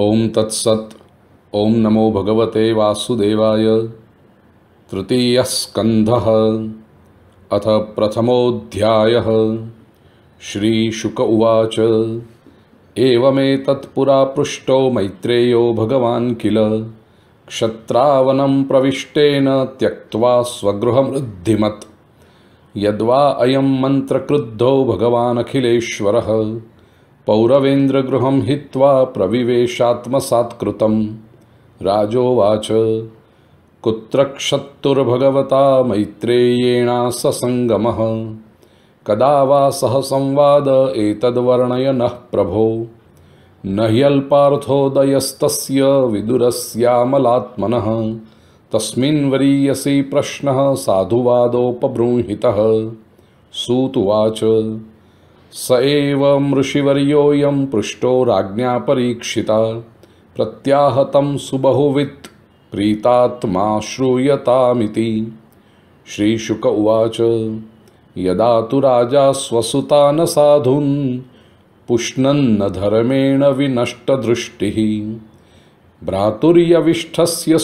ॐ तत्सत् ॐ नमो भगवते वासुदेवाय तृतीयस्कन्धः अथ प्रथमोऽध्यायः श्रीशुक उवाच एवमेतत्पुरापृष्टो मैत्रेयो भगवान् किल क्षत्रावनं प्रविष्टेन त्यक्त्वा स्वगृहमृद्धिमत् यद्वा अयं मन्त्रक्रुद्धो भगवानखिलेश्वरः पौरवेन्द्रगृहं हित्वा प्रविवेशात्मसात्कृतं राजोवाच कुत्र क्षत्तुर्भगवता मैत्रेयेणा ससङ्गमः कदा वा सह संवाद एतद्वर्णय नः प्रभो न ह्यल्पार्थोदयस्तस्य विदुरस्यामलात्मनः तस्मिन् वरीयसी प्रश्नः साधुवादोपबृंहितः सूतुवाच स एव मृषिवर्योऽयं पृष्टो राज्ञा परीक्षिता प्रत्याहतं सुबहुवित् प्रीतात्मा श्रूयतामिति श्रीशुक उवाच यदा तु राजा स्वसुता न साधून् पुष्णन्न धर्मेण विनष्टदृष्टिः भ्रातुर्यविष्ठस्य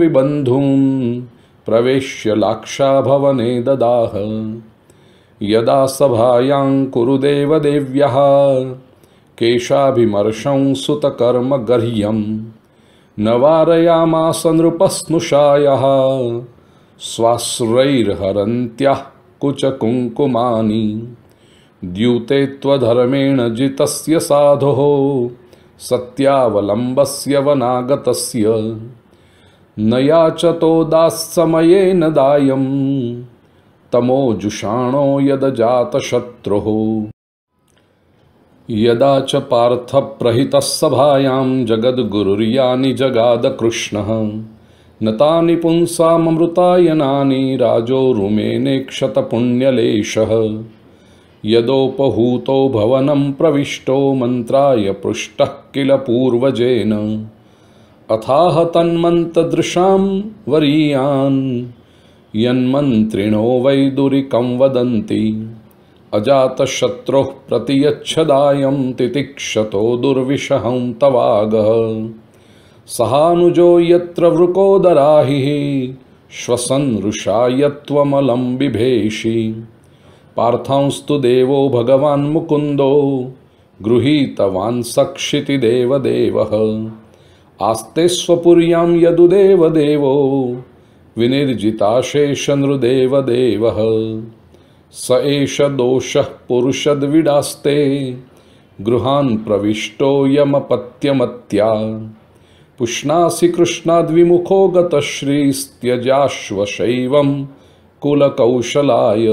विबन्धून् प्रवेश्य लाक्षाभवने ददाह यदा सभायां कुरुदेवदेव्यः केशाभिमर्शं सुतकर्म गर्ह्यं न नृपस्नुषायः स्वाश्रैर्हरन्त्यः कुचकुङ्कुमानि द्यूते त्वधर्मेण जितस्य साधो सत्यावलम्बस्य वनागतस्य न याचतो दास्समयेन दायम् तमोजुषाणो यदजातशत्रुः यदा च पार्थप्रहितः सभायां जगद्गुरुर्यानि जगादकृष्णः न तानि पुंसामृताय नानि राजो रुमेनेक्षतपुण्यलेशः यदोपहूतो भवनं प्रविष्टो मन्त्राय पृष्टः किल पूर्वजेन अथाह तन्मन्तदृशां वरीयान् यन्मन्त्रिणो वैदुरिकं वदन्ति अजातशत्रुः प्रतियच्छदायं तितिक्षतो दुर्विषहं तवागः सहानुजो यत्र वृकोदराहिः श्वसनृषायत्वमलं श्वसंनृशाय बिभेषि पार्थांस्तु देवो भगवान् मुकुन्दो गृहीतवान् सक्षिति देवदेवः आस्ते स्वपुर्यां यदुदेवदेवो विनिर्जिताशेषनृदेवदेवः स एष दोष पुरुषद्विडास्ते गृहान् प्रविष्टो यमपत्यमत्या पुष्णासि कृष्णाद्विमुखो गतश्रीस्त्यजाश्वशैवं कुलकौशलाय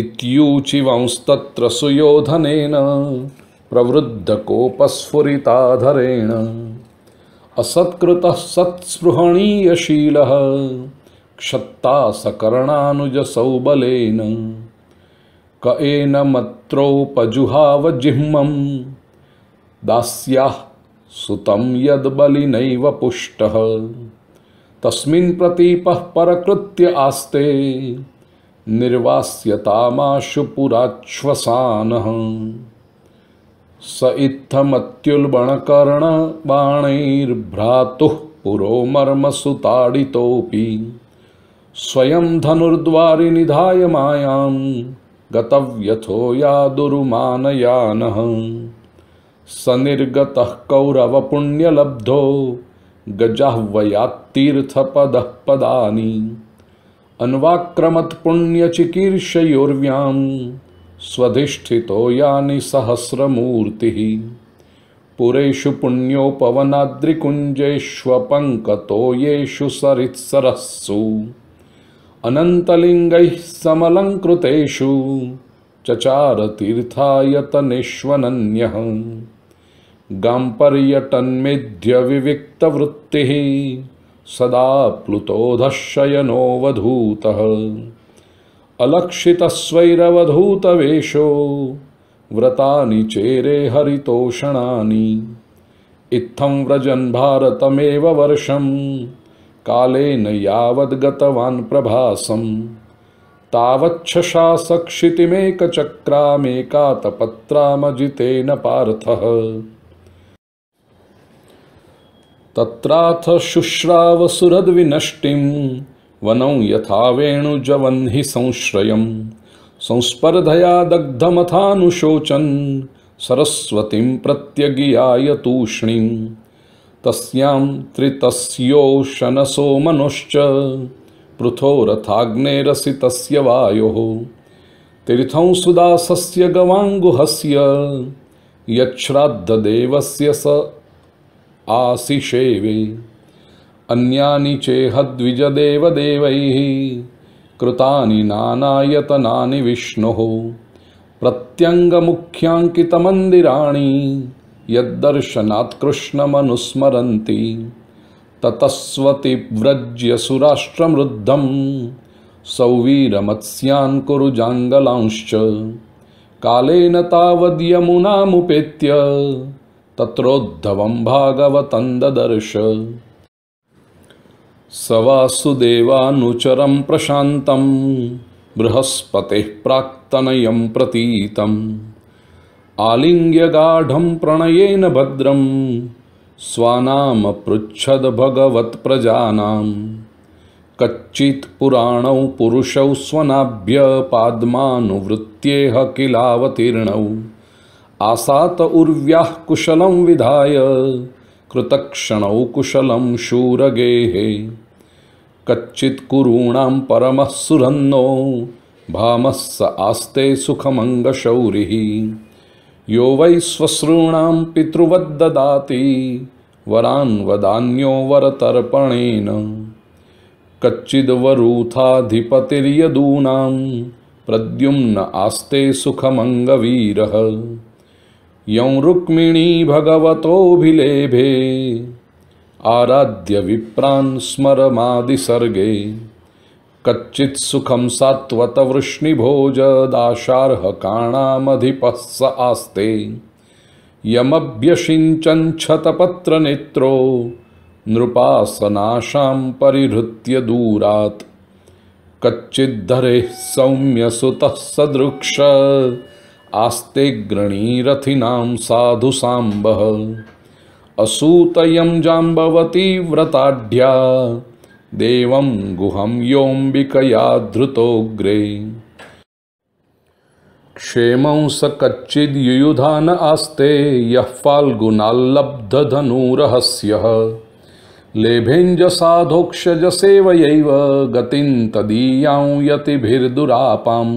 इत्यूचिवंस्तत्र सुयोधनेन प्रवृद्धकोपस्फुरिताधरेण असत्कृत सत्स्पृहणीयशील क्षत्ता सकर्णानुज बलन क एन मत्रौपजुहाव जिह्मं दास्याः सुतं यद्बलिनैव पुष्टः परकृत्य आस्ते निर्वास्यताशुपुराश्वसान स मर्मसु पुरोमर्मसुताडितोऽपि स्वयं धनुर्द्वारि निधाय मायां गतव्यथो या दुरुमानयानः स निर्गतः कौरवपुण्यलब्धो गजाह्वयात्तीर्थपदः पदानि अन्वाक्रमत्पुण्यचिकीर्षयोर्व्याम् स्वधिष्ठितो यानि सहस्रमूर्तिः पुरेषु पुण्योपवनाद्रिकुञ्जेष्वपङ्कतो येषु सरित्सरःसु अनन्तलिङ्गैः समलङ्कृतेषु चचारतीर्थायतनिष्वनन्यः सदा सदाप्लुतोधः शयनोऽवधूतः अलक्षित स्वैरवधूत वेशो व्रता चेरे हरितोषणानि इत्थम व्रजन भारतमेव वर्षं कालेन यावद्गतवान् प्रभासम् तावच्छशासक्षितिमेकचक्रामेकातपत्रामजितेन पार्थः तत्राथ शुश्रावसुरद्विनष्टिम् वनौ यथा वेणुजवह्नि संश्रयम् संश्रयं संस्पर्धया दग्धमथानुशोचन् सरस्वतीं प्रत्यगियाय तूष्णीं तस्यां त्रितस्योशनसो मनोश्च पृथोरथाग्नेरसि तस्य वायोः तीर्थं सुदासस्य गवाङ्गुहस्य यच्छ्राद्धदेवस्य स आशिषेवे अन्यानि चेहद्विजदेवदेवैः कृतानि नानायतनानि विष्णुः प्रत्यङ्गमुख्याङ्कितमन्दिराणि यद्दर्शनात् कृष्णमनुस्मरन्ति ततस्वतिव्रज्य सुराष्ट्रमृद्धं कुरु जाङ्गलांश्च कालेन तावद्यमुनामुपेत्य तत्रोद्धवं भागवतं ददर्श सवासुदेवानुचरं प्रशान्तं बृहस्पतेः प्राक्तनयं प्रतीतम् आलिङ्ग्यगाढं प्रणयेन भद्रं कच्चित् पुराणौ पुरुषौ स्वनाभ्य पाद्मानुवृत्त्येह किलावतीर्णौ आसात उर्व्याः कुशलं विधाय कृतक्षणौ कुशलं शूरगेहे कुरूणां परमः सुहन्नो भामस्स आस्ते सुखमङ्गशौरिः यो वै श्वश्रूणां पितृवद्ददाति वरान् वरान्वदान्यो वरतर्पणेन कच्चिद्वरूथाधिपतिर्यदूनां प्रद्युम्न आस्ते सुखमङ्गवीरः यं रुक्मिणी भगवतोऽभिलेभे आराध्य विप्रान् स्मरमादिसर्गे कच्चित् सुखं सात्वतवृष्णिभोजदाशार्हकाणामधिपः स आस्ते यमभ्यषिञ्चञ्छतपत्रनेत्रो नृपासनाशां परिहृत्य दूरात् कच्चिद्धरेः सौम्यसुतः सदृक्ष आस्तेग्रणीरथिनां साधु साम्बः असूत जांबवती व्रताढ़ देव गुहम योंबिकया धृतोऽग्रे क्षेम स कच्चिदुयुधा न आस्ते यः फाल्गुनाल्लब्धधनुरहस्यः लेभेञ्जसाधोक्षजसेवयैव गतिं तदीयां यतिभिर्दुरापाम्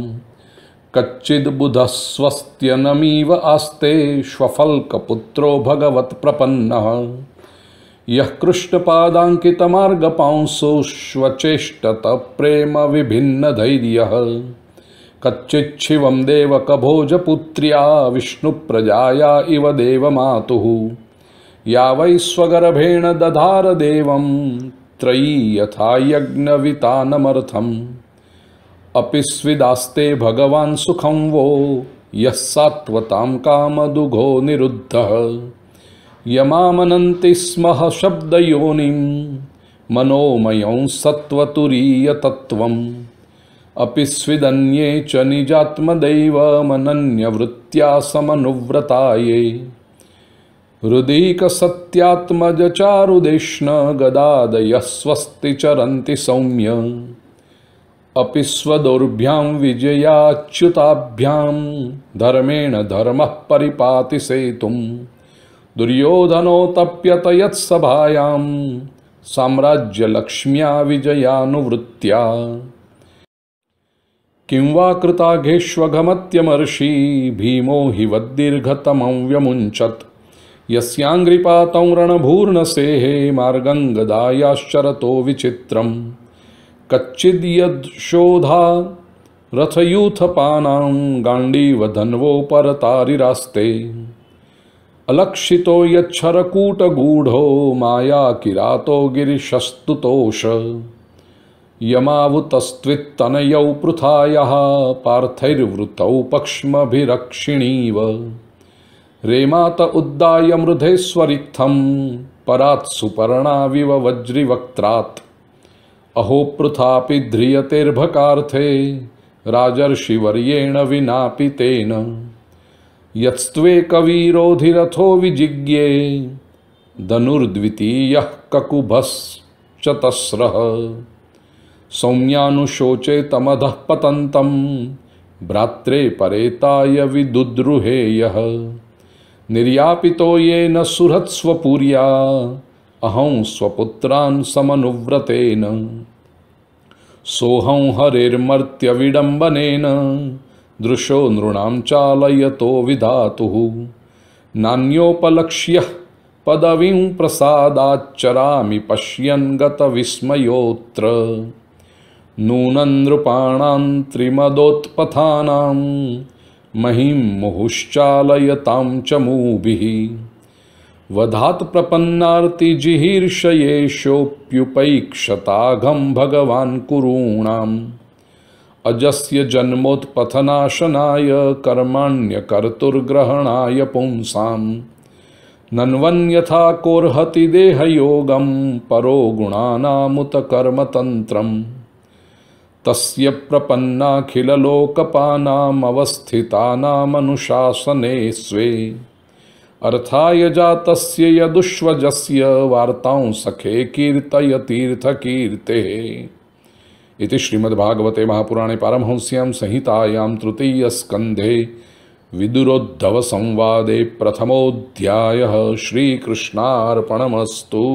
कच्चिद्बुधस्वस्त्यनमीव आस्ते श्वफल्कपुत्रो भगवत्प्रपन्नः यः कृष्णपादाङ्कितमार्गपांसोश्वचेष्टतप्रेमविभिन्नधैर्यः कच्चिच्छिवं देवकभोजपुत्र्या विष्णुप्रजाया इव देवमातुः या वै स्वगर्भेण दधार देवं त्रयी यथा यज्ञवितानमर्थम् अपिस्विदास्ते भगवान सुखम वो यः सात्वतां कामदुघो निरुद्धः यमामनन्ति स्मः शब्दयोनिं मनोमयं सत्त्वतुरीयतत्त्वम् अपि स्विदन्ये च निजात्मदैवमनन्यवृत्त्या समनुव्रताये हृदीकसत्यात्मजचारुदेष्ण गदादयः स्वस्ति चरन्ति सौम्य अपिस्वदौर्भ्याम विजयाच्युताभ्याम धर्मेण धर्म परिपाति सेतुम दुर्योधनो तप्यत यत्सभायाम साम्राज्य लक्ष्म्या विजयानुवृत्त्या कृताघेष्वघमत्यमर्षि भीमो हि वद्दीर्घतमं व्यमुञ्चत् यस्याङ्घ्रिपातं रणभूर्णसेहे मार्गङ्गदायाश्चरतो विचित्रम् कच्चिद यदशोधा रथयूथपानां गाण्डीवधन्वोपरतारिरास्ते अलक्षितो यच्छरकूटगूढो माया किरातो गिरिशस्तुतोष यमावुतस्त्वित्तनयौ पृथायः पार्थैर्वृतौ पक्ष्मभिरक्षिणीव रेमात उद्दाय मृधे स्वरित्थं परात् सुपर्णाविव वज्रिवक्त्रात् अहो पृथा ध्रियतेर्भकार्थे राजर्षिवर्येण विनापि तेन यत्स्त्वे कवीरोधिरथो विजिज्ञे धनुर्द्वितीयः ककुभश्चतस्रः सौम्यानुशोचे तमधः पतन्तं भ्रात्रे परेताय विदुद्रुहेयः निर्यापितो येन सुहृत्स्वपूर्या अहं स्वपुत्रान् समनुव्रतेन हरिर्मर्त्यविडम्बनेन दृशो नृणां चालयतो विधातुः नान्योपलक्ष्य पदवीं प्रसादाच्चरामि पश्यन् गतविस्मयोऽत्र नूनं त्रिमदोत्पथानां महीं मुहुश्चालयतां च मूभिः वधात् प्रपन्नार्तिजिहीर्षयेशोऽप्युपैक्षताघं भगवान् कुरूणाम् अजस्य जन्मोत्पथनाशनाय कर्माण्यकर्तुर्ग्रहणाय पुंसाम् नन्वन्यथा कोर्हति देहयोगं परो गुणानामुत कर्मतन्त्रम् तस्य प्रपन्नाखिललोकपानामवस्थितानामनुशासने स्वे अर्थाय जातस्य यदुष्वजस्य वार्तां सखे कीर्ते इति श्रीमद्भागवते महापुराणे पारमहंस्यां संहितायां तृतीय स्कंधे विदुरोद्धव संवादे प्रथमोऽध्यायः श्रीकृष्णार्पणमस्तु